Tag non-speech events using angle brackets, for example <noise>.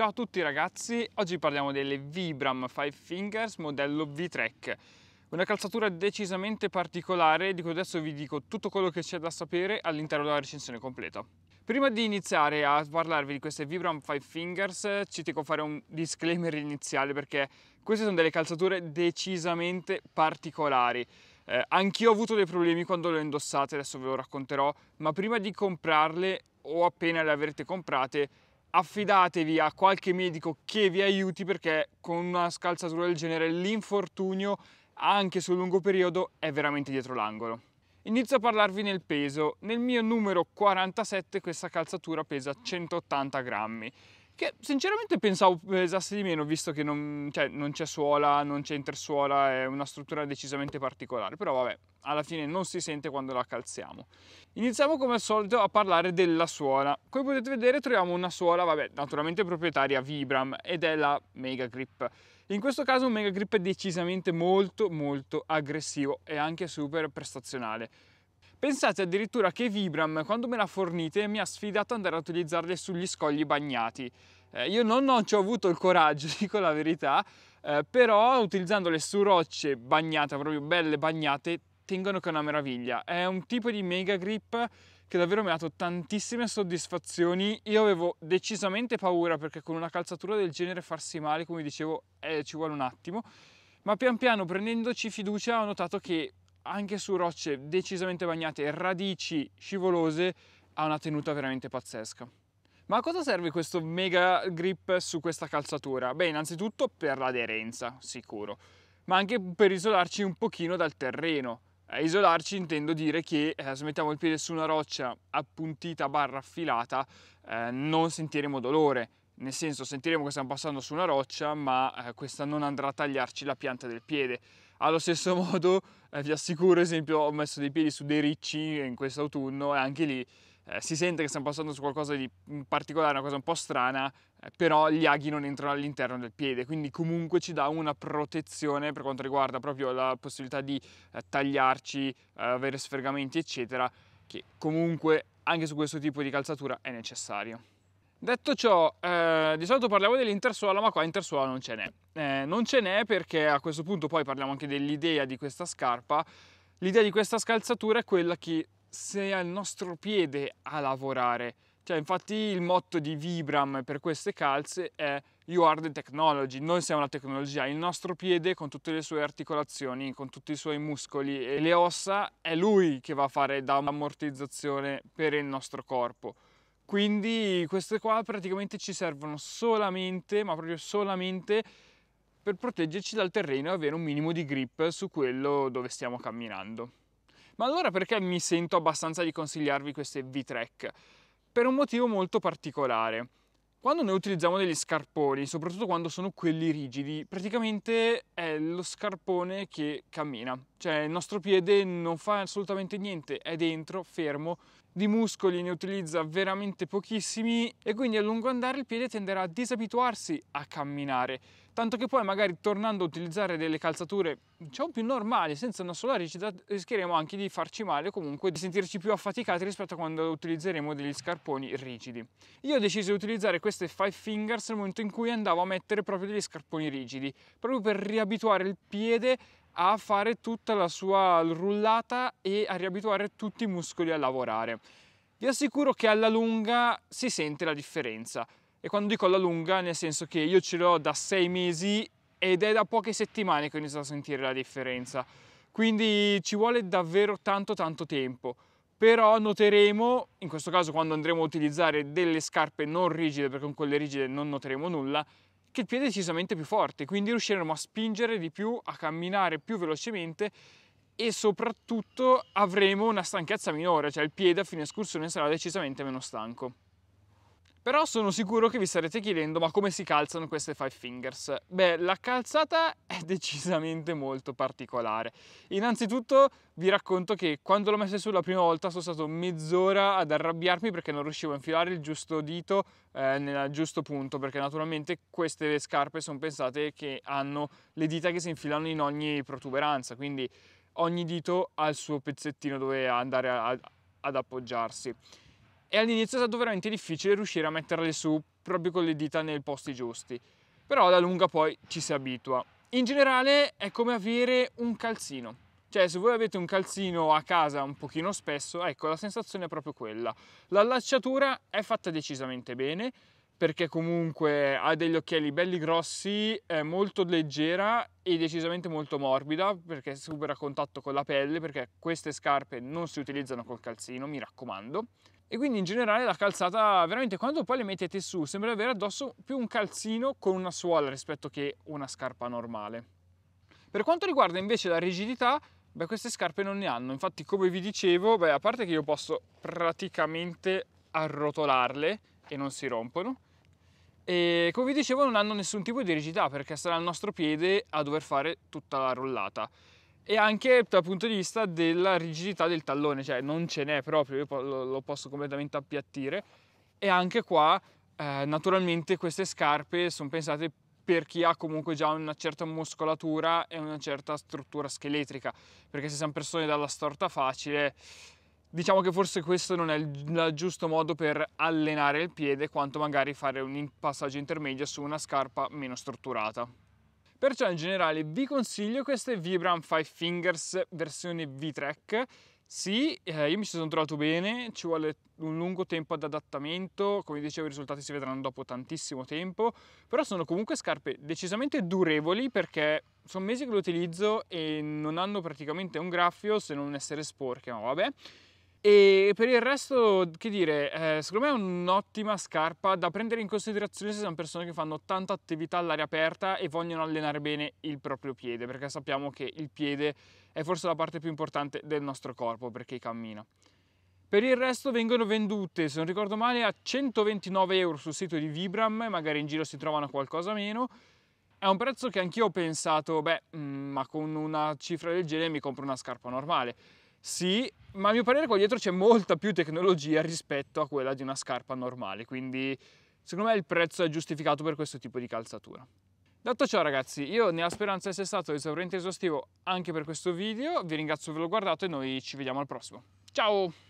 Ciao a tutti ragazzi, oggi parliamo delle Vibram 5 Fingers modello V-Trek. Una calzatura decisamente particolare di cui adesso vi dico tutto quello che c'è da sapere all'interno della recensione completa. Prima di iniziare a parlarvi di queste Vibram 5 Fingers ci tengo a fare un disclaimer iniziale perché queste sono delle calzature decisamente particolari. Eh, anch'io ho avuto dei problemi quando le ho indossate, adesso ve lo racconterò, ma prima di comprarle o appena le avrete comprate affidatevi a qualche medico che vi aiuti perché con una scalzatura del genere l'infortunio anche sul lungo periodo è veramente dietro l'angolo. Inizio a parlarvi nel peso. Nel mio numero 47 questa calzatura pesa 180 grammi che sinceramente pensavo pesasse di meno visto che non, cioè, non c'è suola, non c'è intersuola, è una struttura decisamente particolare, però vabbè, alla fine non si sente quando la calziamo. Iniziamo come al solito a parlare della suola. Come potete vedere troviamo una suola, vabbè, naturalmente proprietaria Vibram ed è la Mega Grip. In questo caso un Mega Grip è decisamente molto molto aggressivo e anche super prestazionale. Pensate addirittura che Vibram, quando me la fornite, mi ha sfidato ad andare a utilizzarle sugli scogli bagnati. Eh, io non, ci ho avuto il coraggio, <laughs> dico la verità, eh, però utilizzandole su rocce bagnate, proprio belle bagnate, tengono che è una meraviglia. È un tipo di mega grip che davvero mi ha dato tantissime soddisfazioni. Io avevo decisamente paura perché con una calzatura del genere farsi male, come dicevo, eh, ci vuole un attimo. Ma pian piano prendendoci fiducia ho notato che anche su rocce decisamente bagnate, e radici scivolose, ha una tenuta veramente pazzesca. Ma a cosa serve questo mega grip su questa calzatura? Beh, innanzitutto per l'aderenza, sicuro, ma anche per isolarci un pochino dal terreno. Eh, isolarci intendo dire che eh, se mettiamo il piede su una roccia appuntita barra affilata eh, non sentiremo dolore, nel senso sentiremo che stiamo passando su una roccia ma eh, questa non andrà a tagliarci la pianta del piede. Allo stesso <laughs> modo, eh, vi assicuro, esempio, ho messo dei piedi su dei ricci in questo autunno e anche lì eh, si sente che stiamo passando su qualcosa di particolare, una cosa un po' strana, eh, però gli aghi non entrano all'interno del piede, quindi comunque ci dà una protezione per quanto riguarda proprio la possibilità di eh, tagliarci, eh, avere sfergamenti, eccetera, che comunque anche su questo tipo di calzatura è necessario. Detto ciò, eh, di solito parliamo dell'intersuolo, ma qua intersuolo non ce n'è. Eh, non ce n'è perché a questo punto poi parliamo anche dell'idea di questa scarpa. L'idea di questa scalzatura è quella che sia il nostro piede a lavorare. Cioè, infatti il motto di Vibram per queste calze è You are the technology, noi siamo la tecnologia, il nostro piede con tutte le sue articolazioni, con tutti i suoi muscoli e le ossa è lui che va a fare da ammortizzazione per il nostro corpo quindi queste qua praticamente ci servono solamente ma proprio solamente per proteggerci dal terreno e avere un minimo di grip su quello dove stiamo camminando ma allora perché mi sento abbastanza di consigliarvi queste v track Per un motivo molto particolare. Quando noi utilizziamo degli scarponi, soprattutto quando sono quelli rigidi, praticamente è lo scarpone che cammina, cioè il nostro piede non fa assolutamente niente, è dentro, fermo di muscoli ne utilizza veramente pochissimi e quindi a lungo andare il piede tenderà a disabituarsi a camminare, tanto che poi magari tornando a utilizzare delle calzature diciamo più normali, senza una sola rigida, rischieremo anche di farci male o comunque di sentirci più affaticati rispetto a quando utilizzeremo degli scarponi rigidi. Io ho deciso di utilizzare queste Five Fingers nel momento in cui andavo a mettere proprio degli scarponi rigidi, proprio per riabituare il piede a fare tutta la sua rullata e a riabituare tutti i muscoli a lavorare. Vi assicuro che alla lunga si sente la differenza e quando dico alla lunga nel senso che io ce l'ho da sei mesi ed è da poche settimane che ho iniziato a sentire la differenza quindi ci vuole davvero tanto tanto tempo però noteremo, in questo caso quando andremo a utilizzare delle scarpe non rigide perché con quelle rigide non noteremo nulla, che il piede è decisamente più forte, quindi riusciremo a spingere di più, a camminare più velocemente e soprattutto avremo una stanchezza minore, cioè il piede a fine escursione sarà decisamente meno stanco. Però sono sicuro che vi starete chiedendo ma come si calzano queste Five Fingers? Beh, la calzata è <laughs> decisamente molto particolare. Innanzitutto vi racconto che quando l'ho messa su la prima volta sono stato mezz'ora ad arrabbiarmi perché non riuscivo a infilare il giusto dito eh, nel giusto punto, perché naturalmente queste scarpe sono pensate che hanno le dita che si infilano in ogni protuberanza, quindi ogni dito ha il suo pezzettino dove andare a, ad appoggiarsi e all'inizio è stato veramente difficile riuscire a metterle su proprio con le dita nei posti giusti, però alla lunga poi ci si abitua. In generale è come avere un calzino, cioè se voi avete un calzino a casa un pochino spesso, ecco la sensazione è proprio quella. L'allacciatura è fatta decisamente bene, perché comunque ha degli occhiali belli grossi, è molto leggera e decisamente molto morbida perché supera contatto con la pelle perché queste scarpe non si utilizzano col calzino, mi raccomando. E quindi in generale la calzata, veramente quando poi le mettete su, sembra avere addosso più un calzino con una suola rispetto che una scarpa normale. Per quanto riguarda invece la rigidità, beh, queste scarpe non ne hanno, infatti come vi dicevo, beh, a parte che io posso praticamente arrotolarle e non si rompono, e come vi dicevo non hanno nessun tipo di rigidità perché sarà il nostro piede a dover fare tutta la rollata e anche dal punto di vista della rigidità del tallone, cioè non ce n'è proprio, io lo posso completamente appiattire e anche qua eh, naturalmente queste scarpe sono pensate per chi ha comunque già una certa muscolatura e una certa struttura scheletrica, perché se siamo persone dalla storta facile Diciamo che forse questo non è il giusto modo per allenare il piede quanto magari fare un passaggio intermedio su una scarpa meno strutturata. Perciò in generale vi consiglio queste Vibram 5 Fingers versione V-Track. Sì, eh, io mi ci sono trovato bene, ci vuole un lungo tempo ad adattamento, come dicevo i risultati si vedranno dopo tantissimo tempo, però sono comunque scarpe decisamente durevoli perché sono mesi che le utilizzo e non hanno praticamente un graffio se non essere sporche, ma vabbè. E per il resto, che dire, eh, secondo me è un'ottima scarpa da prendere in considerazione se sono persone che fanno tanta attività all'aria aperta e vogliono allenare bene il proprio piede, perché sappiamo che il piede è forse la parte più importante del nostro corpo perché cammina. Per il resto vengono vendute, se non ricordo male, a 129 euro sul sito di Vibram, magari in giro si trovano qualcosa meno. È un prezzo che anch'io ho pensato, beh, mm, ma con una cifra del genere mi compro una scarpa normale sì, ma a mio parere qua dietro c'è molta più tecnologia rispetto a quella di una scarpa normale, quindi secondo me il prezzo è giustificato per questo tipo di calzatura. Detto ciò ragazzi, io nella speranza di essere stato esauriente esaustivo anche per questo video, vi ringrazio per averlo guardato e noi ci vediamo al prossimo. Ciao!